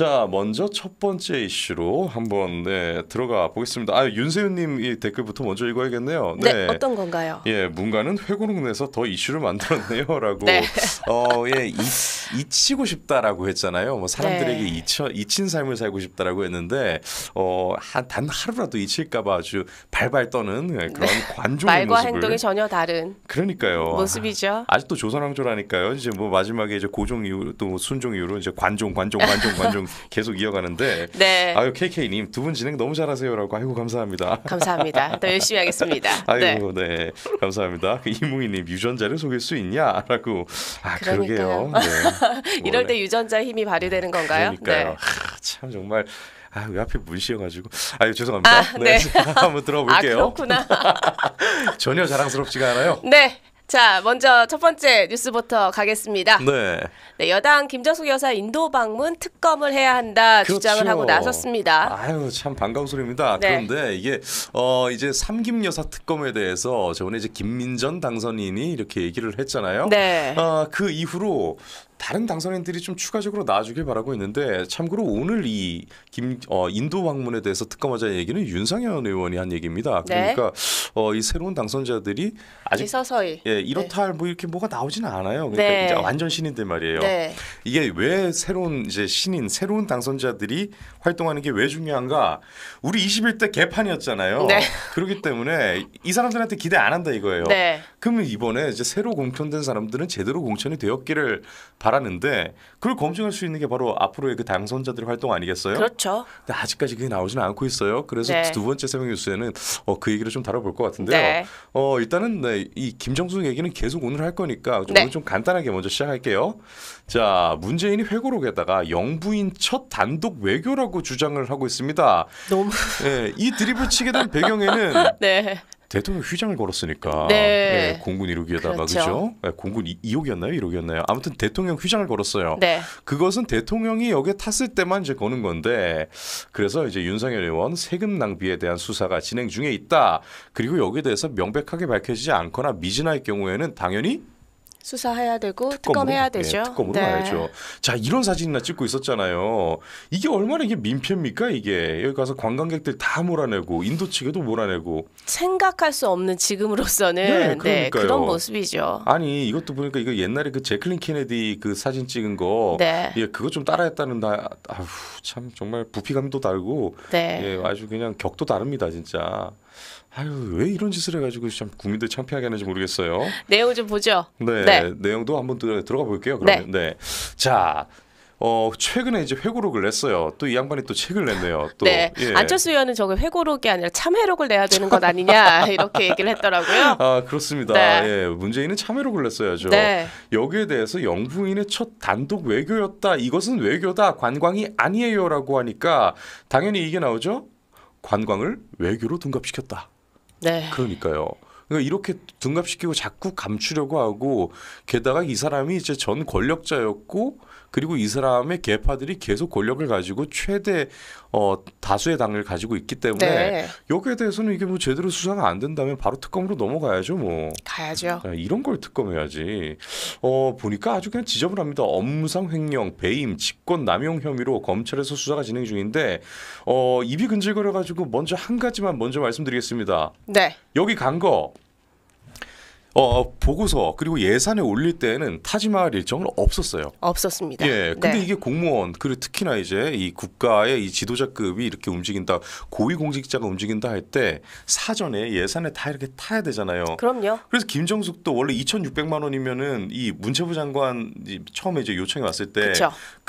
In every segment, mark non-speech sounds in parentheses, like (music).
자, 먼저 첫 번째 이슈로 한번 네, 들어가 보겠습니다. 아, 윤세윤님 이 댓글부터 먼저 읽어야겠네요. 네. 네 어떤 건가요? 예, 문가는 회고록 내서 더 이슈를 만들었네요라고. (laughs) 네. 어, 예, 잊히고 싶다라고 했잖아요. 뭐 사람들에게 네. 잊혀, 잊힌 삶을 살고 싶다라고 했는데 어, 한, 단 하루라도 잊힐까봐 아주 발발 떠는 예, 그런 네. 관종의 말과 모습을. 행동이 전혀 다른. 그러니까요. 모습이죠. 아, 아직도 조선왕조라니까요. 이제 뭐 마지막에 이제 고종 이후 또 순종 이후로 이제 관종, 관종, 관종, 관종. 계속 이어가는데 네. 아유 KK님 두 분 진행 너무 잘하세요라고 아이고 감사합니다. 감사합니다. 더 열심히 하겠습니다. (laughs) 아이고 네, 네. 감사합니다. 그 이무희님 유전자를 속일 수 있냐라고 아 그러니까요. 그러게요. 네. (laughs) 이럴 때 유전자 힘이 발휘되는 건가요? 그러니까요. 네. 하, 참 정말. 아, 왜하에 문씨여가지고. 아유, 죄송합니다. 아, 네. 네. (laughs) 한번 들어볼게요. 아, 그렇구나. 전혀 자랑스럽지가 않아요. 네. 자, 먼저 첫 번째 뉴스부터 가겠습니다. 네. 네 여당 김정숙 여사 인도 방문 특검을 해야 한다 그렇죠. 주장을 하고 그렇죠. 나섰습니다. 아유, 참 반가운 소리입니다. 네. 그런데 이게 어 이제 삼김 여사 특검에 대해서 저번에 이제 김민전 당선인이 이렇게 얘기를 했잖아요. 네. 아그 이후로 다른 당선인들이 좀 추가적으로 나와주길 바라고 있는데 참고로 오늘 이 김, 어, 인도 방문에 대해서 특검하자 얘기는 윤상현 의원이 한 얘기입니다. 네. 그러니까 네. 어, 이 새로운 당선자들이 아직 서서히 예, 이렇다 네. 뭐 이렇게 뭐가 나오지는 않아요. 그러니까 네. 이제 완전 신인들 말이에요. 네. 이게 왜 새로운 이제 신인 새로운 당선자들이 활동하는 게 왜 중요한가? 우리 21대 개판이었잖아요. 네. 그렇기 때문에 이 사람들한테 기대 안 한다 이거예요. 그러면 이번에 이제 새로 공천된 사람들은 제대로 공천이 되었기를 바라는데 그걸 검증할 수 있는 게 바로 앞으로의 그 당선자들의 활동 아니겠어요? 그렇죠. 근데 아직까지 그게 나오지는 않고 있어요. 그래서 네. 두 번째 새명 뉴스에는 어, 그 얘기를 좀 다뤄볼 것 같은데요. 네. 어, 일단은 네, 이 김정숙 얘기는 계속 오늘 할 거니까 좀 네. 오늘 좀 간단하게 먼저 시작할게요. 자, 문재인이 회고록에다가 영부인 첫 단독 외교라고 주장을 하고 있습니다. 너무. 네, 이 드립을 치게 된 배경에는 (laughs) 네. 대통령 휴장을 걸었으니까 네. 예, 공군 1호기에다가 그렇죠. 그죠? 예, 공군 2, 호기였나요1호기였나요 아무튼 대통령 휴장을 걸었어요. 네. 그것은 대통령이 여기에 탔을 때만 이제 거는 건데 그래서 이제 윤석열 의원 세금 낭비에 대한 수사가 진행 중에 있다. 그리고 여기에 대해서 명백하게 밝혀지지 않거나 미진할 경우에는 당연히 수사해야 되고 특검, 해야 예, 되죠. 네, 특검으로 네. 가야죠. 자 이런 사진이나 찍고 있었잖아요. 이게 얼마나 이게 민폐입니까 이게 여기 가서 관광객들 다 몰아내고 인도 측에도 몰아내고 생각할 수 없는 지금으로서는 네, 네 그런 모습이죠. 아니 이것도 보니까 이거 옛날에 그 제클린 케네디 그 사진 찍은 거 네. 예, 그거 좀 따라했다는 다 아휴 참 정말 부피감도 다르고 네. 예, 아주 그냥 격도 다릅니다 진짜. 아유 왜 이런 짓을 해가지고 참 국민들 창피하게 하는지 모르겠어요. 내용 좀 보죠. 네, 네. 내용도 한번 들어, 들어가 볼게요. 그러면 네. 네. 자. 어 최근에 이제 회고록을 냈어요. 또 이 양반이 또 책을 냈네요. 또 네. 예. 안철수 의원은 저거 회고록이 아니라 참회록을 내야 되는 것 아니냐 (laughs) 이렇게 얘기를 했더라고요. 아 그렇습니다. 네. 예. 문재인은 참회록을 냈어야죠. 네. 여기에 대해서 영부인의 첫 단독 외교였다. 이것은 외교다. 관광이 아니에요라고 하니까 당연히 이게 나오죠. 관광을 외교로 둔갑시켰다. 네. 그러니까요. 그러니까 이렇게 등갑시키고 자꾸 감추려고 하고 게다가 이 사람이 이제 전 권력자였고 그리고 이 사람의 계파들이 계속 권력을 가지고 최대 어, 다수의 당을 가지고 있기 때문에 네. 여기에 대해서는 이게 뭐 제대로 수사가 안 된다면 바로 특검으로 넘어가야죠 뭐 가야죠 네, 이런 걸 특검해야지 어 보니까 아주 그냥 지저분합니다 업무상 횡령 배임 직권 남용 혐의로 검찰에서 수사가 진행 중인데 어 입이 근질거려 가지고 먼저 한 가지만 먼저 말씀드리겠습니다 네 여기 간거 어, 보고서 그리고 예산에 올릴 때는 타지마할 일정은 없었어요. 없었습니다. 예. 근데 네. 이게 공무원 그리고 특히나 이제 이 국가의 이 지도자급이 이렇게 움직인다 고위공직자가 움직인다 할 때 사전에 예산에 다 이렇게 타야 되잖아요. 그럼요. 그래서 김정숙도 원래 2,600만 원이면은 이 문체부 장관 처음에 이제 요청이 왔을 때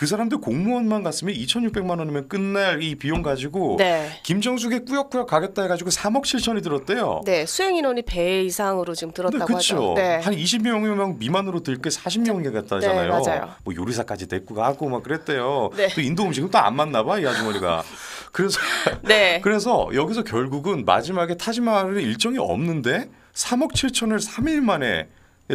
그 사람들 공무원만 갔으면 2,600만 원이면 끝날 이 비용 가지고 네. 김정숙이 꾸역꾸역 가겠다 해가지고 3억 7천이 들었대요. 네. 수행 인원이 배 이상으로 지금 들었다고. 그렇죠. 네. 한 20명 미만으로 들게 40명이 갔다잖아요. 네, 뭐 요리사까지 데리고 가고 막 그랬대요. 네. 또 인도 음식은 또 안 맞나 봐 이 아주머니가. (laughs) 그래서 네. 그래서 여기서 결국은 마지막에 타지마할은 일정이 없는데 3억 7천을 3일 만에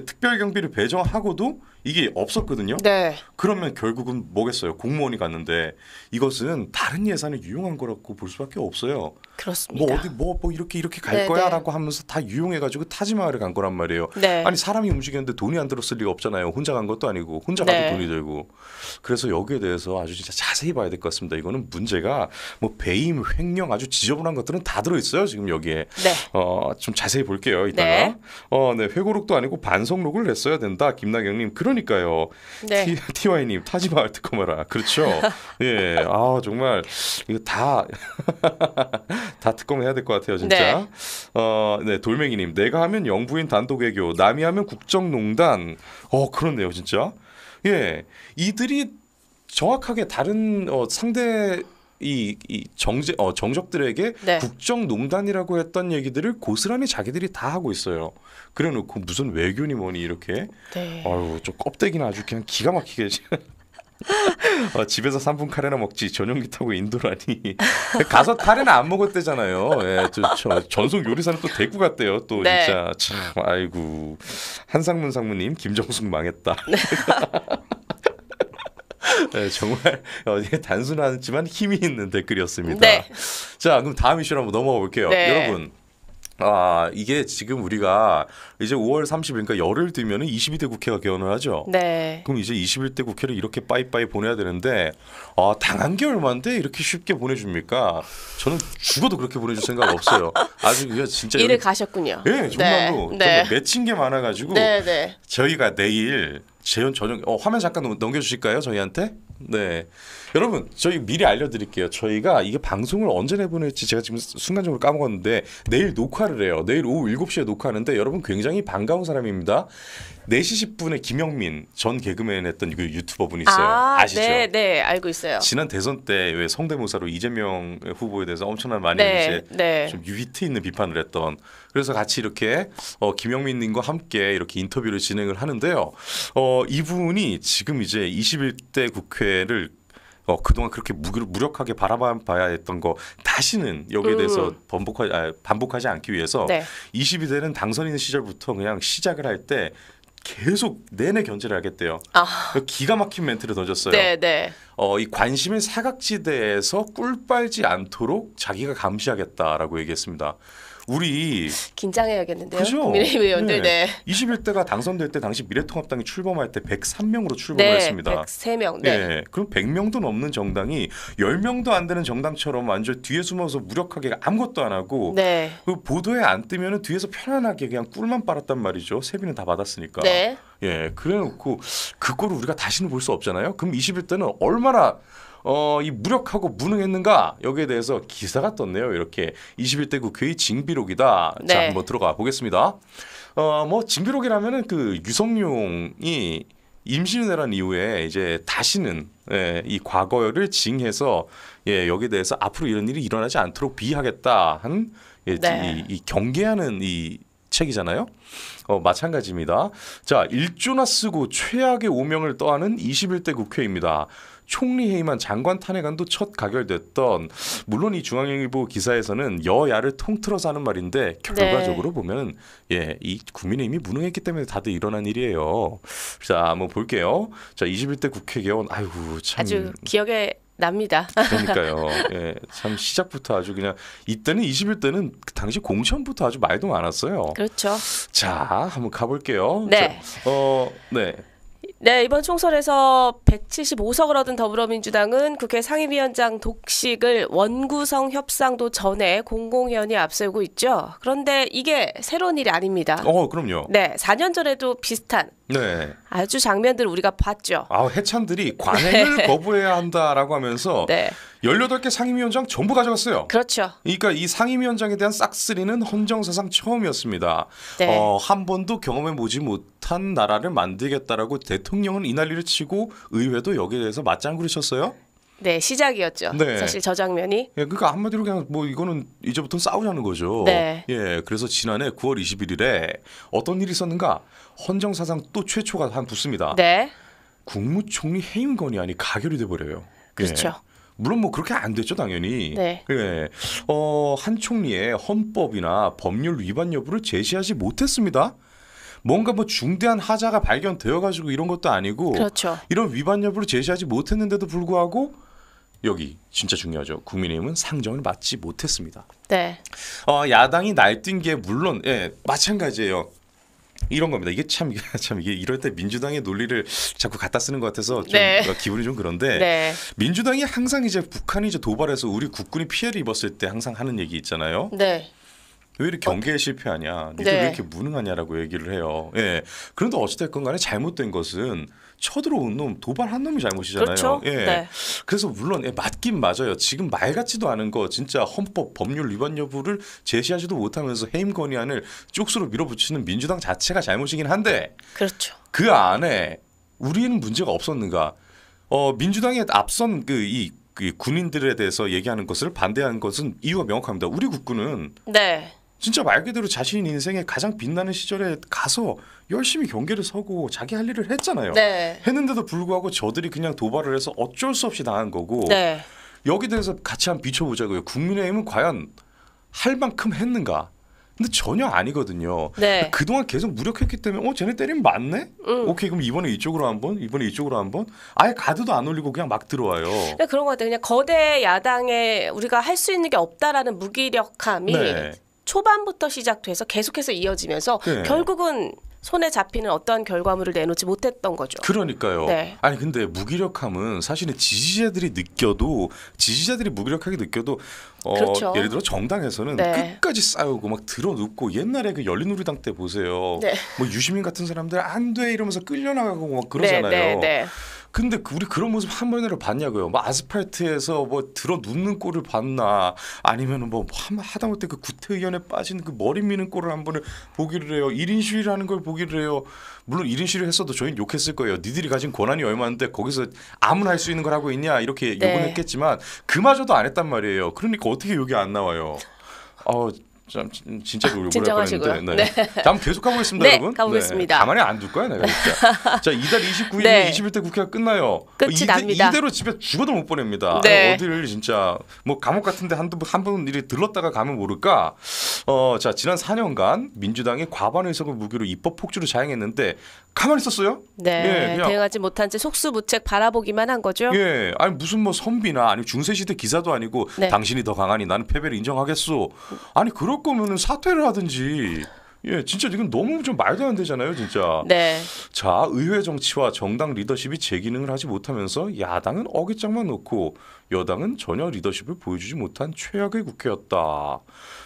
특별 경비를 배정하고도 이게 없었거든요. 네. 그러면 결국은 뭐겠어요? 공무원이 갔는데 이것은 다른 예산에 유용한 거라고 볼 수밖에 없어요. 그렇습니다. 뭐 어디 뭐, 뭐 이렇게 이렇게 갈 네네. 네. 거야라고 하면서 다 유용해가지고 타지마을에간 거란 말이에요. 네. 아니 사람이 움직였는데 돈이 안 들었을 리가 없잖아요. 혼자 간 것도 아니고 혼자 가도 네. 돈이 들고 그래서 여기에 대해서 아주 진짜 자세히 봐야 될 것 같습니다. 이거는 문제가 뭐 배임, 횡령 아주 지저분한 것들은 다 들어 있어요. 지금 여기에 네. 어좀 자세히 볼게요. 이따가 네. 어, 네 회고록도 아니고 반성록을 냈어야 된다. 김나경님 그런 그러니까요. 네. TY님 타지마을 특허마라. 그렇죠. 예. 아 정말 이거 다다 (laughs) 특검해야 될 것 같아요 진짜. 네. 어, 네 돌멩이님 내가 하면 영부인 단독 외교, 남이 하면 국정농단. 어 그렇네요 진짜. 예. 이들이 정확하게 다른 어, 상대 이, 이 정제, 어, 정적들에게 네. 국정농단이라고 했던 얘기들을 고스란히 자기들이 다 하고 있어요. 그래 놓고 무슨 외교니 뭐니 이렇게. 네. 아유, 저 껍데기는 아주 그냥 기가 막히게. (laughs) 어, 집에서 3분 카레나 먹지 전용기 타고 인도라니 (laughs) 가서 카레나 안 먹었대잖아요. 예, 저, 저, 전속 요리사는 또 대구 갔대요. 또 네. 진짜 참 아이고 한상문 상무님 김정숙 망했다. 네. (laughs) 네, 정말 (laughs) 단순하지만 힘이 있는 댓글이었습니다. 네. 자, 그럼 다음 이슈로 한번 넘어가 볼게요. 네. 여러분. 아, 이게 지금 우리가 이제 5월 30일, 그러니까 열흘 뒤면 은 22대 국회가 개원을 하죠. 네. 그럼 이제 21대 국회를 이렇게 빠이빠이 보내야 되는데, 아, 당한 게얼만인데 이렇게 쉽게 보내줍니까? 저는 죽어도 그렇게 보내줄 생각 없어요. 아주 이거 진짜. 일을 여기, 가셨군요. 예, 네, 정말로. 네. 정 네. 맺힌 게 많아가지고. 네, 네. 저희가 내일 재현 전용 어, 화면 잠깐 넘겨주실까요 저희한테? 네. 여러분 저희 미리 알려드릴게요. 저희가 이게 방송을 언제 내보낼지 제가 지금 순간적으로 까먹었는데 내일 녹화를 해요. 내일 오후 7시에 녹화하는데 여러분 굉장히 반가운 사람입니다. 4시 10분에 김영민 전 개그맨 했던 그 유튜버 분 있어요. 아, 시죠 네, 네, 알고 있어요. 지난 대선 때왜 성대모사로 이재명 후보에 대해서 엄청난 많이 네, 이제 네. 좀 위트 있는 비판을 했던 그래서 같이 이렇게 어, 김영민 님과 함께 이렇게 인터뷰를 진행을 하는데요. 어, 이분이 지금 이제 21대 국회를 어, 그동안 그렇게 무력하게 바라봐야 했던 거 다시는 여기에 음. 대해서 음. 번복하, 아, 반복하지 않기 위해서 네. 22대는 당선인 시절부터 그냥 시작을 할 때 계속 내내 견제를 하겠대요. 아. 그러니까 기가 막힌 멘트를 던졌어요. 네, 네. 어, 이 관심의 사각지대에서 꿀빨지 않도록 자기가 감시하겠다라고 얘기했습니다. 우리 긴장해야겠는데요. 그죠? 국민의힘 의원들. 네. 21대가 당선될 때 당시 미래통합당이 출범할 때 103명으로 출범을 네, 했습니다. 103명. 예, 네. 예, 그럼 100명도 넘는 정당이 10명도 안 되는 정당처럼 완전 뒤에 숨어서 무력하게 아무것도 안 하고 네. 그 보도에 안 뜨면은 뒤에서 편안하게 그냥 꿀만 빨았단 말이죠. 세비는 다 받았으니까. 네. 예, 그래놓고 그거를 우리가 다시는 볼 수 없잖아요. 그럼 21대는 얼마나 어, 이 무력하고 무능했는가 여기에 대해서 기사가 떴네요. 이렇게 21대 국회의 징비록이다. 네. 자 한번 들어가 보겠습니다. 어, 뭐 징비록이라면은 그 유성룡이 임신왜란 이후에 이제 다시는 예, 이 과거를 징해서 예, 여기에 대해서 앞으로 이런 일이 일어나지 않도록 비하겠다 한 예, 네. 이, 이 경계하는 이 책이잖아요. 어, 마찬가지입니다. 자, 일조나 쓰고 최악의 오명을 떠하는 21대 국회입니다. 총리 회의만 장관 탄핵안도 첫 가결됐던 물론 이 중앙일보 기사에서는 여야를 통틀어서 하는 말인데 결과적으로 네. 보면 예이 국민의힘이 무능했기 때문에 다들 일어난 일이에요. 자뭐 볼게요. 자 21대 국회 개원 아유 참 아주 기억에 납니다. 그러니까요. (laughs) 예, 참 시작부터 아주 그냥 이때는 21대는 그 당시 공천부터 아주 말도 많았어요. 그렇죠. 자, 한번 가볼게요. 네. 자, 어, 네. 네, 이번 총선에서 175석을 얻은 더불어민주당은 국회 상임위원장 독식을 원구성 협상도 전에 공공연히 앞세우고 있죠. 그런데 이게 새로운 일이 아닙니다. 어, 그럼요. 네, 4년 전에도 비슷한 네. 아주 장면들 우리가 봤죠. 아, 해찬들이 관행을 (laughs) 네. 거부해야 한다라고 하면서 네. 18개 상임위원장 전부 가져갔어요. 그렇죠. 그러니까 이 상임위원장에 대한 싹쓸이는 헌정사상 처음이었습니다. 네. 어, 한 번도 경험해 보지 못한 나라를 만들겠다라고 대통령은 이 난리를 치고 의회도 여기에 대해서 맞장구를 쳤어요. 네 시작이었죠. 네. 사실 저 장면이. 예, 그러니까 한마디로 그냥 뭐 이거는 이제부터 싸우자는 거죠. 네. 예, 그래서 지난해 9월 21일에 어떤 일이 있었는가? 헌정 사상 또 최초가 한 붙습니다. 네. 국무총리 해임 건이아이 가결이 돼 버려요. 예. 그렇죠. 예. 물론 뭐 그렇게 안 됐죠 당연히. 네. 예. 어한 총리의 헌법이나 법률 위반 여부를 제시하지 못했습니다. 뭔가 뭐 중대한 하자가 발견되어 가지고 이런 것도 아니고 그렇죠. 이런 위반 여부를 제시하지 못했는데도 불구하고 여기 진짜 중요하죠. 국민의힘은 상정을 맞지 못했습니다. 네. 어, 야당이 날뛴 게 물론 예, 마찬가지예요. 이런 겁니다. 이게 참, (laughs) 참 이게 이럴 때 민주당의 논리를 자꾸 갖다 쓰는 것 같아서 좀 네. 어, 기분이 좀 그런데 네. 민주당이 항상 이제 북한이 이제 도발해서 우리 국군이 피해를 입었을 때 항상 하는 얘기 있잖아요. 네. 왜 이렇게 어. 경계에 어, 실패하냐, 니들 네. 왜 이렇게 무능하냐라고 얘기를 해요. 예. 그런데 어찌됐건 간에 잘못된 것은 쳐들어온 놈, 도발한 놈이 잘못이잖아요. 그렇죠? 예. 네. 그래서 물론 예, 맞긴 맞아요. 지금 말 같지도 않은 거, 진짜 헌법 법률 위반 여부를 제시하지도 못하면서 해임 건의안을 쪽수로 밀어붙이는 민주당 자체가 잘못이긴 한데. 그렇죠. 그 안에 우리는 문제가 없었는가? 어, 민주당의 앞선 그이 그 군인들에 대해서 얘기하는 것을 반대하는 것은 이유가 명확합니다. 우리 국군은 네. 진짜 말 그대로 자신 인생의 가장 빛나는 시절에 가서 열심히 경계를 서고 자기 할 일을 했잖아요. 네. 했는데도 불구하고 저들이 그냥 도발을 해서 어쩔 수 없이 당한 거고 네. 여기 대해서 같이 한번 비춰보자고요. 국민의힘은 과연 할 만큼 했는가? 근데 전혀 아니거든요. 네. 그동안 계속 무력했기 때문에 어 쟤네 때리면 맞네. 음. 오케이 그럼 이번에 이쪽으로 한번 이번에 이쪽으로 한번 아예 가드도 안 올리고 그냥 막 들어와요. 그러니까 그런 것 같아요. 그냥 거대 야당에 우리가 할 수 있는 게 없다라는 무기력함이 네. 초반부터 시작돼서 계속해서 이어지면서 네. 결국은 손에 잡히는 어떠한 결과물을 내놓지 못했던 거죠. 그러니까요. 네. 아니 근데 무기력함은 사실은 지지자들이 느껴도 지지자들이 무기력하게 느껴도 어, 그렇죠. 예를 들어 정당에서는 네. 끝까지 싸우고 막 들어눕고 옛날에 그 열린우리당 때 보세요. 네. 뭐 유시민 같은 사람들 안 돼 이러면서 끌려나가고 막 그러잖아요. 네, 네, 네. 근데 그 우리 그런 모습 한 번이라도 봤냐고요. 뭐 아스팔트에서 뭐 들어 눕는 꼴을 봤나 아니면은 뭐 하다못해 그 구태의견에 빠진 그 머리 미는 꼴을 한 번을 보기를 해요. 1인 시위라는 걸 보기를 해요. 물론 1인 시위를 했어도 저희는 욕했을 거예요. 니들이 가진 권한이 얼마인데 거기서 아무나 할 수 있는 걸 하고 있냐 이렇게 네. 욕은 했겠지만 그마저도 안 했단 말이에요. 그러니까 어떻게 욕이 안 나와요. 어, 참 진짜 놀고 그 진정하시고요. 네. 네. 다음 계속 가보겠습니다, 네, 여러분. 가보겠습니다. 네. 가만히 안 둘 거야, 내가 진짜. (laughs) 자, 이달 29일 네. 21대 국회가 끝나요. 끝이 이대, 납니다. 이대로 집에 죽어도 못 보냅니다. 네. 어디를 진짜 뭐 감옥 같은데 한두한번 일이 들렀다가 가면 모를까. 어, 자, 지난 4년간 민주당이 과반 의석을 무기로 입법 폭주를 자행했는데 가만히 있었어요. 네, 예, 대응하지 못한 채 속수무책 바라보기만 한 거죠. 예, 아니 무슨 뭐 선비나 아니 중세시대 기사도 아니고 네. 당신이 더 강하니 나는 패배를 인정하겠소. 아니 그럴 거면은 사퇴를 하든지. 예, 진짜 지금 너무 좀 말도 안 되잖아요, 진짜. 네. 자, 의회 정치와 정당 리더십이 제 기능을 하지 못하면서 야당은 어깃장만 놓고 여당은 전혀 리더십을 보여주지 못한 최악의 국회였다.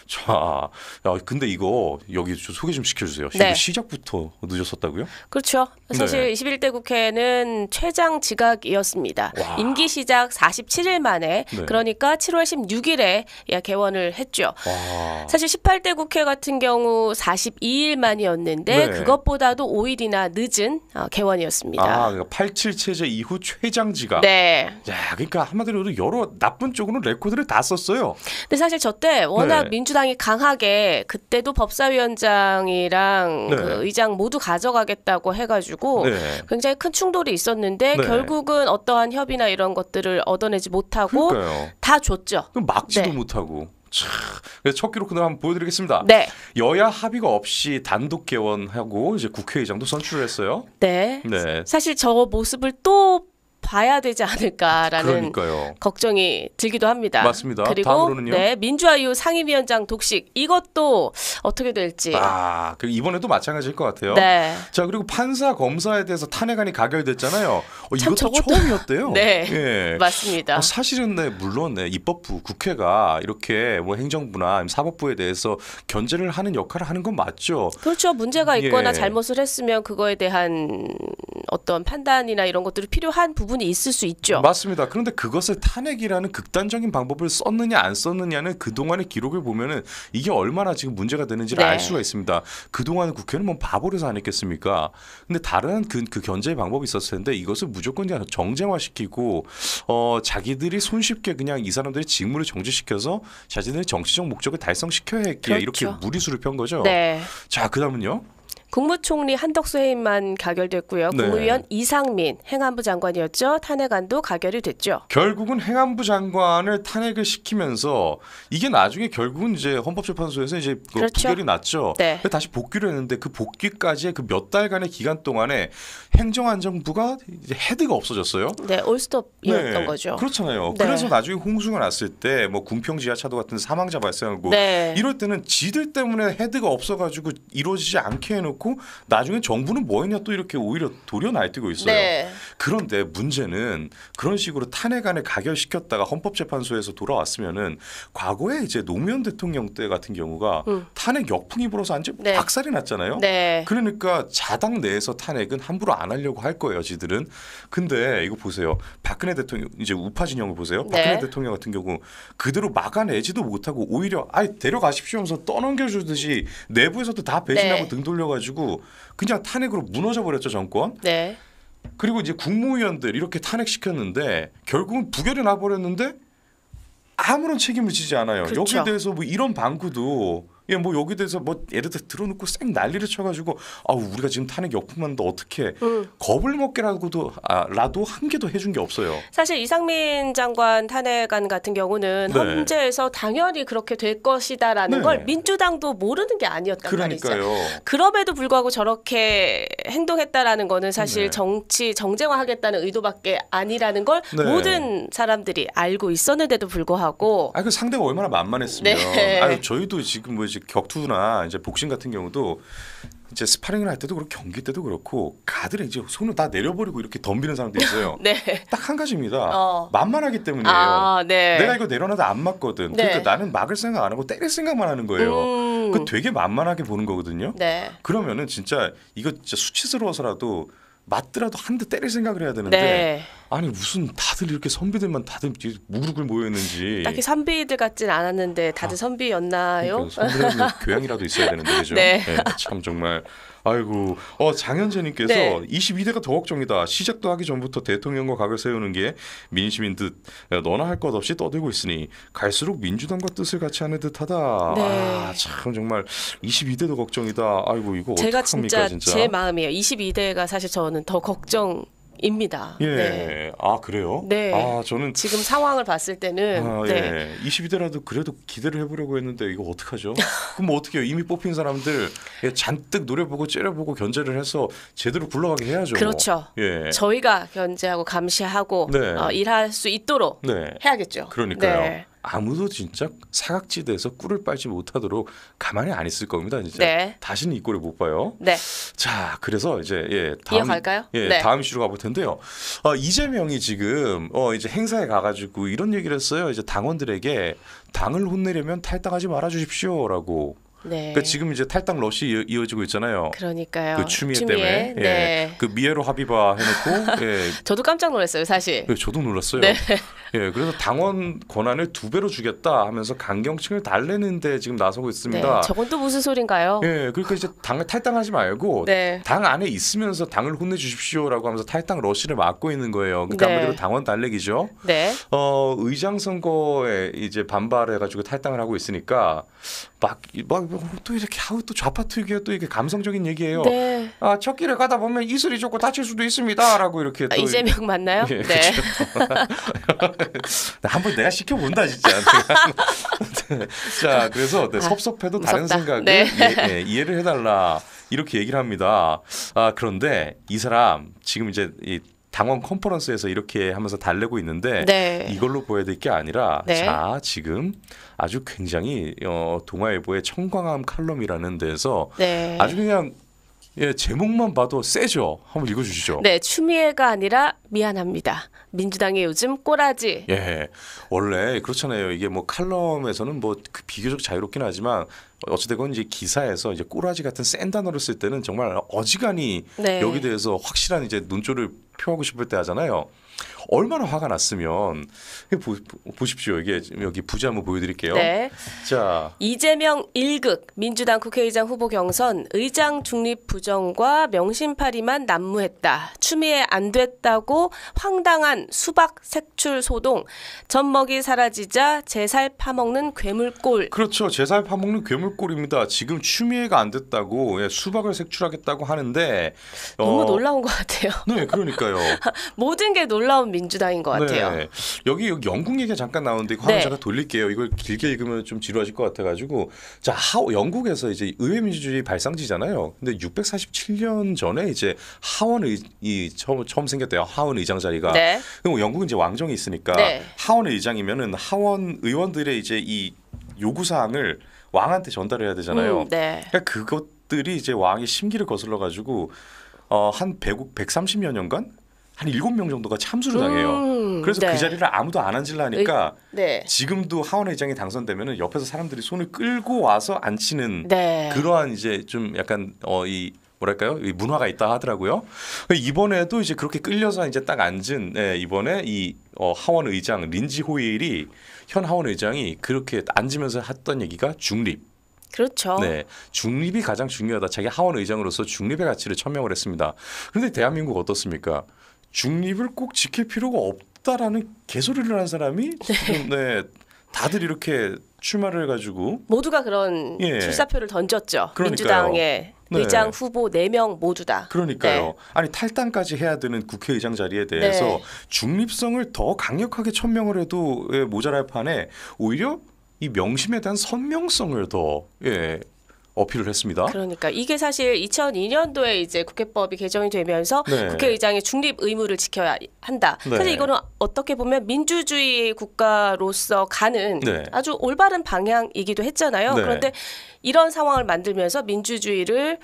자, 야, 근데 이거 여기 좀 소개 좀 시켜주세요. 네. 시작부터 늦었었다고요? 그렇죠. 네. 사실 네. 21대 국회는 최장 지각이었습니다. 와. 임기 시작 47일 만에 네. 그러니까 7월 16일에 개원을 했죠. 와. 사실 18대 국회 같은 경우 40 122일 만이었는데 네. 그것보다도 5일이나 늦은 어, 개원이었습니다. 아, 그러니까 87 체제 이후 최장지가. 네. 야, 그러니까 한마디로 여러 나쁜 쪽으로 레코드를 다 썼어요. 근데 사실 저 때 워낙 네. 민주당이 강하게 그때도 법사위원장이랑 네. 그 의장 모두 가져가겠다고 해가지고 네. 굉장히 큰 충돌이 있었는데 네. 결국은 어떠한 협의나 이런 것들을 얻어내지 못하고 그러니까요. 다 줬죠. 막지도 네. 못하고. 그래서 첫기록 그날 한번 보여드리겠습니다. 네. 여야 합의가 없이 단독 개원하고 이제 국회의장도 선출을 했어요. 네. 네. 사실 저 모습을 또 봐야 되지 않을까라는 그러니까요. 걱정이 들기도 합니다. 맞습니다. 그리고 다음으로는요? 네, 민주화 이후 상임위원장 독식 이것도 어떻게 될지. 아, 그 이번에도 마찬가지일 것 같아요. 네. 자, 그리고 판사 검사에 대해서 탄핵안이 가결됐잖아요. 어, 이것도 저것도... 처음이었대요. (laughs) 네. 예. 맞습니다. 어, 사실은 네, 물론 네, 입법부 국회가 이렇게 뭐 행정부나 사법부에 대해서 견제를 하는 역할을 하는 건 맞죠. 그렇죠. 문제가 있거나 예. 잘못을 했으면 그거에 대한 어떤 판단이나 이런 것들이 필요한 부분이 있을 수 있죠. 맞습니다. 그런데 그것을 탄핵이라는 극단적인 방법을 썼느냐 안 썼느냐는 그동안의 기록을 보면은 이게 얼마나 지금 문제가 되는지를 네. 알 수가 있습니다. 그동안 국회는 뭐 바보로서 안 했겠습니까? 근데 다른 그, 그 견제의 방법이 있었을 텐데 이것을 무조건 그냥 정쟁화시키고 어 자기들이 손쉽게 그냥 이 사람들의 직무를 정지시켜서 자신들의 정치적 목적을 달성시켜야 했기에 그렇죠. 이렇게 무리수를 편 거죠. 네. 자, 그다음은요. 국무총리 한덕수 해임만 가결됐고요. 네. 국무위원 네. 이상민 행안부 장관이었죠. 탄핵안도 가결이 됐죠. 결국은 행안부 장관을 탄핵을 시키면서 이게 나중에 결국은 이제 헌법재판소에서 이제 그 그렇죠. 부결이 났죠. 네. 다시 복귀를 했는데 그 복귀까지의 그 몇 달간의 기간 동안에 행정안정부가 이제 헤드가 없어졌어요. 네, 올스톱이었던 네. 거죠. 그렇잖아요. 네. 그래서 나중에 홍수가 났을 때 뭐 군평 지하차도 같은 사망자 발생하고 네. 이럴 때는 지들 때문에 헤드가 없어가지고 이루어지지 않게 해놓고 놓고 나중에 정부는 뭐했냐 또 이렇게 오히려 도려 날뛰고 있어요. 네. 그런데 문제는 그런 식으로 탄핵안에 가결시켰다가 헌법재판소에서 돌아왔으면은 과거에 이제 노무현 대통령 때 같은 경우가 음. 탄핵 역풍이 불어서 완전 네. 박살이 났잖아요. 네. 그러니까 자당 내에서 탄핵은 함부로 안 하려고 할 거예요, 지들은. 근데 이거 보세요. 박근혜 대통령 이제 우파 진영을 보세요. 네. 박근혜 대통령 같은 경우 그대로 막아내지도 못하고 오히려 아예 데려가십시오 하면서 떠넘겨 주듯이 내부에서도 다 배신하고 네. 등 돌려가지고 가지고 그냥 탄핵으로 무너져 버렸죠 정권. 네. 그리고 이제 국무위원들 이렇게 탄핵시켰는데 결국은 부결이 나버렸는데 아무런 책임을 지지 않아요. 그렇죠. 여기에 대해서 뭐 이런 방구도 예, 뭐 여기 대해서 뭐 예를 들어 들어놓고 쌩 난리를 쳐가지고 아 우리가 지금 탄핵 역풍만도 어떻게 음. 겁을 먹게라고도 아, 라도 한 개도 해준 게 없어요. 사실 이상민 장관 탄핵안 같은 경우는 네. 헌재에서 당연히 그렇게 될 것이다라는 네. 걸 민주당도 모르는 게 아니었단 그러니까요. 말이죠. 그럼에도 불구하고 저렇게 행동했다라는 거는 사실 네. 정치 정쟁화하겠다는 의도밖에 아니라는 걸 네. 모든 사람들이 알고 있었는데도 불구하고 아 그 상대가 얼마나 만만했으면 네. 아 저희도 지금 뭐지 격투나 이제 복싱 같은 경우도 이제 스파링을 할 때도 그렇고 경기 때도 그렇고 가드를 이제 손을 다 내려버리고 이렇게 덤비는 사람도 있어요. (laughs) 네. 딱 한 가지입니다. 어. 만만하기 때문이에요. 아, 네. 내가 이거 내려놔도 안 맞거든. 그러니까 네. 그러니까 나는 막을 생각 안 하고 때릴 생각만 하는 거예요. 음. 그 되게 만만하게 보는 거거든요. 네. 그러면은 진짜 이거 진짜 수치스러워서라도 맞더라도 한 대 때릴 생각을 해야 되는데 네. 아니 무슨 다들 이렇게 선비들만 다들 무릎 을고 모였는지 딱히 선비들 같진 않았는데 다들 아, 선비였나요? 그러니까 선비 (laughs) 교양이라도 있어야 되는데 그죠? 네. 네. 참 정말 아이고 어 장현재님께서 네. 22대가 더 걱정이다. 시작도 하기 전부터 대통령과 각을 세우는 게 민심인 듯 너나 할 것 없이 떠들고 있으니 갈수록 민주당과 뜻을 같이 하는 듯하다. 네. 아참 정말 22대도 걱정이다. 아이고 이거 제가 어떡합니까, 진짜, 진짜 제 마음이에요. 22대가 사실 저는 더 걱정. 입니다. 예. 네. 아 그래요? 네. 아 저는 지금 상황을 봤을 때는 아, 네. 예. 22대라도 그래도 기대를 해보려고 했는데 이거 어떡하죠? 그럼 뭐 어떻게 요 이미 뽑힌 사람들 예, 잔뜩 노려보고 째려보고 견제를 해서 제대로 굴러가게 해야죠. 그렇죠. 예. 저희가 견제하고 감시하고 네. 어, 일할 수 있도록 네. 해야겠죠. 그러니까요. 네. 아무도 진짜 사각지대에서 꿀을 빨지 못하도록 가만히 안 있을 겁니다. 진짜 네. 다시는 이 꼴을 못 봐요. 네. 자, 그래서 이제 예 다음 갈까요예 네. 다음 시로 가볼 텐데요. 어, 이재명이 지금 어 이제 행사에 가가지고 이런 얘기를 했어요. 이제 당원들에게 당을 혼내려면 탈당하지 말아주십시오라고. 네. 그러니까 지금 이제 탈당 러시 이어지고 있잖아요. 그러니까요. 그 추미애, 추미애 때문에 네. 예. 그 미애로 합의바 해놓고 예. (laughs) 저도 깜짝 놀랐어요, 사실. 예, 저도 놀랐어요. 네. 예, 그래서 당원 권한을 두 배로 주겠다 하면서 강경층을 달래는데 지금 나서고 있습니다. 네. 저건 또 무슨 소린가요? 예, 그러니까 이제 당을 탈당하지 말고 네. 당 안에 있으면서 당을 혼내주십시오라고 하면서 탈당 러시를 막고 있는 거예요. 그러니까 네. 아무래도 당원 달래기죠. 네. 어, 의장 선거에 이제 반발해가지고 탈당을 하고 있으니까 막막또 뭐, 이렇게 하우또 좌파특유의 또 이게 감성적인 얘기예요. 네. 아첫 길에 가다 보면 이슬이 좋고 다칠 수도 있습니다라고 이렇게 또 아, 이재명 맞나요? 예, 네. (laughs) 한 번 내가 시켜본다 진짜. (laughs) 네. 자 그래서 네, 아, 섭섭해도 무다 다른 생각을 네. 예, 예, 이해를 해달라 이렇게 얘기를 합니다. 아 그런데 이 사람 지금 이제 이 당원 컨퍼런스에서 이렇게 하면서 달래고 있는데 네. 이걸로 보여야 될게 아니라 네. 자 지금 아주 굉장히 어, 동아일보의 청광함 칼럼이라는 데서 네. 아주 그냥 예, 제목만 봐도 세죠. 한번 읽어주시죠. 네, 추미애가 아니라 미안합니다. 민주당이 요즘 꼬라지. 예, 원래 그렇잖아요. 이게 뭐 칼럼에서는 뭐 그 비교적 자유롭긴 하지만 어찌되건 이제 기사에서 이제 꼬라지 같은 센 단어를 쓸 때는 정말 어지간히 네. 여기 대해서 확실한 이제 눈초를 표하고 싶을 때 하잖아요. 얼마나 화가 났으면 보, 보십시오. 이게 여기 부지 한번 보여드릴게요. 네. 자 이재명 1극 민주당 국회의장 후보 경선 의장 중립 부정과 명심파리만 난무했다. 추미애 안 됐다고 황당한 수박 색출 소동 젖먹이 사라지자 제살 파먹는 괴물꼴. 그렇죠. 제살 파먹는 괴물꼴입니다. 지금 추미애가 안 됐다고 예, 수박을 색출하겠다고 하는데 너무 어, 놀라운 것 같아요. 네, 그러니까요. (laughs) 모든 게 놀라운 미. 민주당인 것 같아요. 네. 여기, 여기 영국 얘기가 잠깐 나오는데 화면 네. 잠깐 돌릴게요. 이걸 길게 읽으면 좀 지루하실 것 같아가지고 자 하원 영국에서 이제 의회 민주주의 발상지잖아요. 근데 647년 전에 이제 하원이 처음 처음 생겼대요. 하원 의장 자리가. 네. 그럼 영국은 이제 왕정이 있으니까 네. 하원 의장이면은 하원 의원들의 이제 이 요구 사항을 왕한테 전달해야 되잖아요. 음, 네. 그러니까 그것들이 이제 왕의 심기를 거슬러 가지고 어한 130여 년간 한 일곱 명 정도가 참수를 당해요. 음, 그래서 네. 그 자리를 아무도 안 앉으려니까 네. 지금도 하원 의장이 당선되면은 옆에서 사람들이 손을 끌고 와서 앉히는 네. 그러한 이제 좀 약간 어이 뭐랄까요 이 문화가 있다 하더라고요. 이번에도 이제 그렇게 끌려서 이제 딱 앉은 예, 이번에 이 어, 하원 의장 린지 호일이 현 하원 의장이 그렇게 앉으면서 했던 얘기가 중립. 그렇죠. 네. 중립이 가장 중요하다. 자기 하원 의장으로서 중립의 가치를 천명을 했습니다. 그런데 대한민국 어떻습니까? 중립을 꼭 지킬 필요가 없다라는 개소리를 한 사람이 네. 지금 네. 다들 이렇게 출마를 해 가지고 모두가 그런 예. 출사표를 던졌죠. 그러니까요. 민주당의 네. 의장 후보 4명 모두 다. 그러니까요. 네. 아니 탈당까지 해야 되는 국회의장 자리에 대해서 네. 중립성을 더 강력하게 천명을 해도 예, 모자랄 판에 오히려 이 명심에 대한 선명성을 더 예, 어필을 했습니다. 그러니까 이게 사실 2002년도에 이제 국회법이 개정이 되면서 네. 국회의장이 중립 의무를 지켜야 한다. 네. 사실 이거는 어떻게 보면 민주주의 국가로서 가는 네. 아주 올바른 방향이기도 했잖아요. 네. 그런데 이런 상황을 만들면서 민주주의를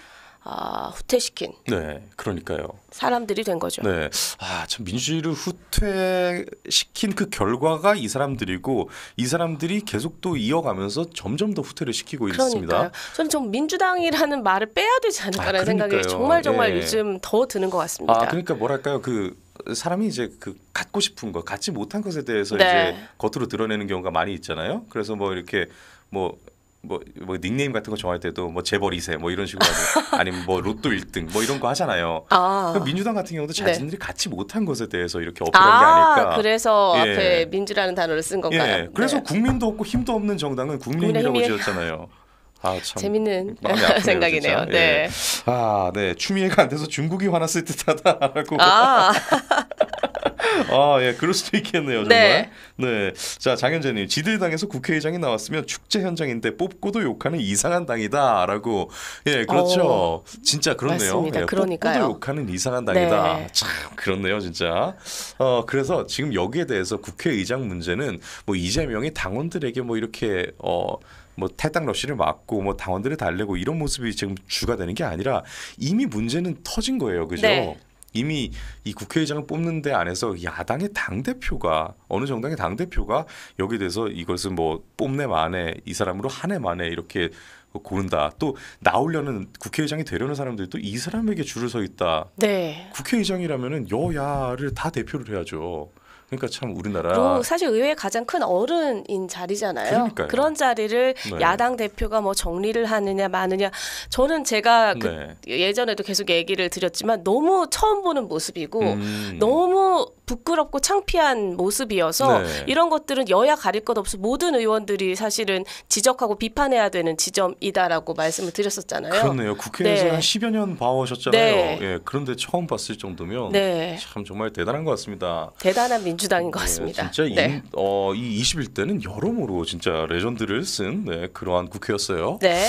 아, 후퇴시킨. 네, 그러니까요. 사람들이 된 거죠. 네, 아참 민주주의를 후퇴시킨 그 결과가 이 사람들이고 이 사람들이 계속 또 이어가면서 점점 더 후퇴를 시키고 그러니까요. 있습니다. 저는 좀 민주당이라는 말을 빼야 되지 않을까라는 아, 생각이 정말 정말 네. 요즘 더 드는 것 같습니다. 아 그러니까 뭐랄까요 그 사람이 이제 그 갖고 싶은 거 갖지 못한 것에 대해서 네. 이제 겉으로 드러내는 경우가 많이 있잖아요. 그래서 뭐 이렇게 뭐 뭐, 뭐 닉네임 같은 거 정할 때도 뭐 재벌 2세 뭐 이런 식으로 하고 (laughs) 아니면 뭐 로또 1등 뭐 이런 거 하잖아요. 아. 민주당 같은 경우도 네. 자신들이 네. 같이 못한 것에 대해서 이렇게 어필한 아, 게 아닐까. 그래서 예. 앞에 민주라는 단어를 쓴 건가요? 예. 그래서 네. 국민도 없고 힘도 없는 정당은 국민이라고 지었잖아요. 아, 참 재밌는 아프네요, 생각이네요. 예. 네. 예. 아, 네. 추미애가 안 돼서 중국이 화났을 듯하다라고. 아. (laughs) 아, 예, 그럴 수도 있겠네요, 정말. 네. 네. 자, 장현재님, 지들 당에서 국회의장이 나왔으면 축제 현장인데 뽑고도 욕하는 이상한 당이다라고. 예, 그렇죠. 어, 진짜 그렇네요. 맞습니다. 예, 그러니까요. 뽑고도 욕하는 이상한 당이다. 네. 참 그렇네요, 진짜. 어, 그래서 지금 여기에 대해서 국회의장 문제는 뭐 이재명이 당원들에게 뭐 이렇게 어. 뭐 탈당 러시를 막고 뭐 당원들을 달래고 이런 모습이 지금 주가 되는 게 아니라 이미 문제는 터진 거예요. 그죠? 네. 이미 이 국회의장을 뽑는 데 안에서 야당의 당 대표가 어느 정당의 당 대표가 여기 에 대해서 이것은 뭐 뽐내 만에 이 사람으로 한 해 만에 이렇게 고른다. 또 나오려는 국회의장이 되려는 사람들이 또이 사람에게 줄을 서 있다. 네. 국회의장이라면 여야를 다 대표를 해야죠. 그러니까 참 우리나라 뭐 사실 의회 가장 큰 어른인 자리잖아요. 그러니까요. 그런 자리를 네. 야당 대표가 뭐 정리를 하느냐 마느냐 저는 제가 그 네. 예전에도 계속 얘기를 드렸지만 너무 처음 보는 모습이고 음. 너무 부끄럽고 창피한 모습이어서 네. 이런 것들은 여야 가릴 것 없이 모든 의원들이 사실은 지적하고 비판해야 되는 지점이다라고 말씀을 드렸었잖아요. 그렇네요. 국회에서 네. 한 10여 년 봐오셨잖아요. 네. 예, 그런데 처음 봤을 정도면 네. 참 정말 대단한 것 같습니다. 대단한 민주당인 것 네, 같습니다. 진짜 이, 네. 어, 이 21대는 여러모로 진짜 레전드를 쓴 그러한 국회였어요. 네.